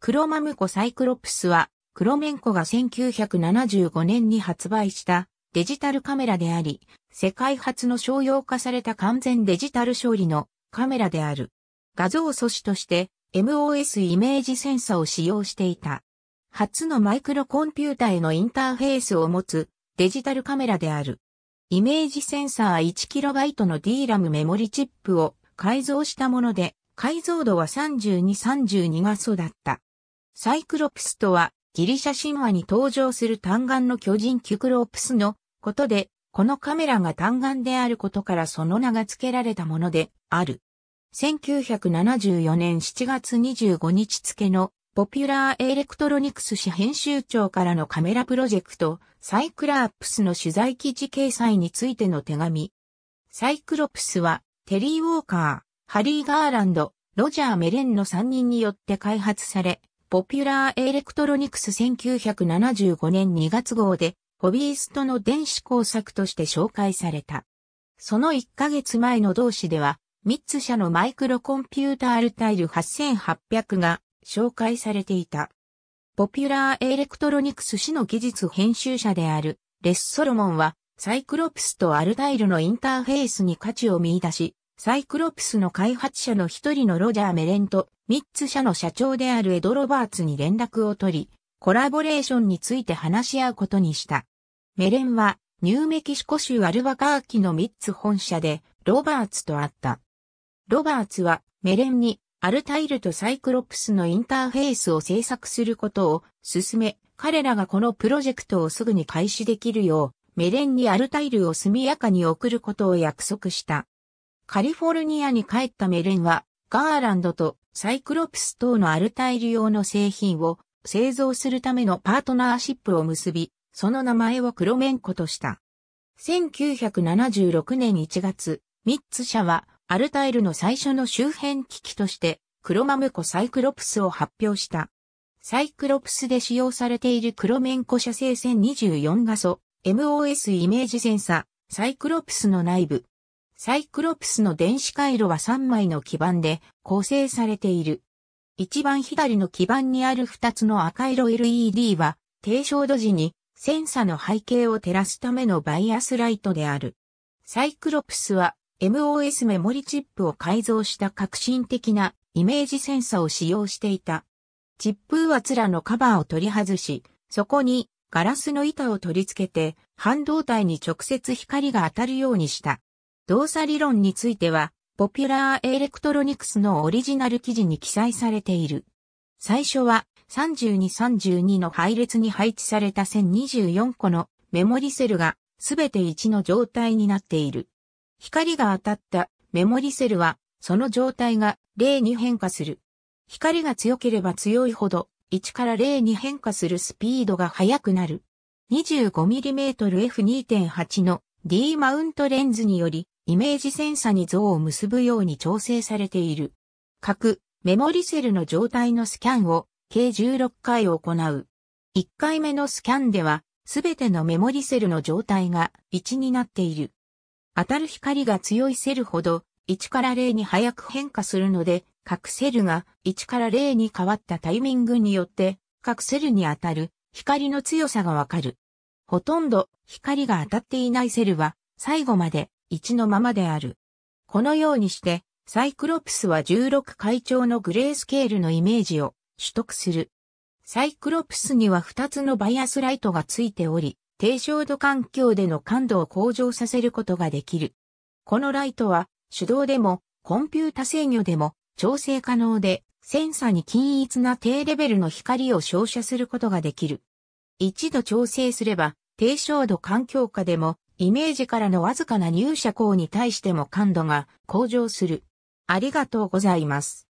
クロマムコサイクロプスは、クロメンコが1975年に発売したデジタルカメラであり、世界初の商用化された完全デジタル勝利のカメラである。画像素子として MOS イメージセンサを使用していた。初のマイクロコンピュータへのインターフェースを持つデジタルカメラである。イメージセンサー 1KB の DRAM メモリチップを改造したもので、解像度は3232 32画素だった。サイクロプスとは、ギリシャ神話に登場する単眼の巨人キュクロプスのことで、このカメラが単眼であることからその名が付けられたものである。1974年7月25日付のポピュラーエレクトロニクス紙編集長からのカメラプロジェクトサイクラープスの取材記事掲載についての手紙。サイクロプスはテリー・ウォーカー、ハリー・ガーランド、ロジャー・メレンの3人によって開発され、ポピュラーエレクトロニクス1975年2月号で、ホビーストの電子工作として紹介された。その1ヶ月前の同誌では、3つ社のマイクロコンピュータールタイル8800が紹介されていた。ポピュラーエレクトロニクス氏の技術編集者であるレス・ソロモンはサイクロプスとアルタイルのインターフェースに価値を見出し、サイクロプスの開発者の一人のロジャー・メレンと、ミッツ社の社長であるエド・ロバーツに連絡を取り、コラボレーションについて話し合うことにした。メレンは、ニューメキシコ州アルバカーキのミッツ本社で、ロバーツと会った。ロバーツは、メレンに、アルタイルとサイクロプスのインターフェースを制作することを進め、彼らがこのプロジェクトをすぐに開始できるよう、メレンにアルタイルを速やかに送ることを約束した。カリフォルニアに帰ったメレンは、ガーランドとサイクロプス等のアルタイル用の製品を製造するためのパートナーシップを結び、その名前をクロメンコとした。1976年1月、ミッツ社はアルタイルの最初の周辺機器としてクロマムコサイクロプスを発表した。サイクロプスで使用されている黒ンコ射精線24画素、MOS イメージセンサ、サイクロプスの内部、サイクロプスの電子回路は3枚の基板で構成されている。一番左の基板にある2つの赤色 LED は、低照度時にセンサの背景を照らすためのバイアスライトである。サイクロプスは MOS メモリチップを改造した革新的なイメージセンサを使用していた。チップはつらのカバーを取り外し、そこにガラスの板を取り付けて半導体に直接光が当たるようにした。動作理論については、ポピュラーエレクトロニクスのオリジナル記事に記載されている。最初は3232の配列に配置された1024個のメモリセルがすべて1の状態になっている。光が当たったメモリセルはその状態が0に変化する。光が強ければ強いほど1から0に変化するスピードが速くなる。25mmF2.8 の D マウントレンズによりイメージセンサに像を結ぶように調整されている。各メモリセルの状態のスキャンを計16回行う。1回目のスキャンでは、すべてのメモリセルの状態が1になっている。当たる光が強いセルほど1から0に早く変化するので、各セルが1から0に変わったタイミングによって、各セルに当たる光の強さがわかる。ほとんど光が当たっていないセルは最後まで1のままである。このようにして、サイクロプスは16階調のグレースケールのイメージを取得する。サイクロプスには2つのバイアスライトがついており、低照度環境での感度を向上させることができる。このライトは手動でもコンピュータ制御でも調整可能でセンサに均一な低レベルの光を照射することができる。一度調整すれば低照度環境下でもイメージからのわずかな入社校に対しても感度が向上する。ありがとうございます。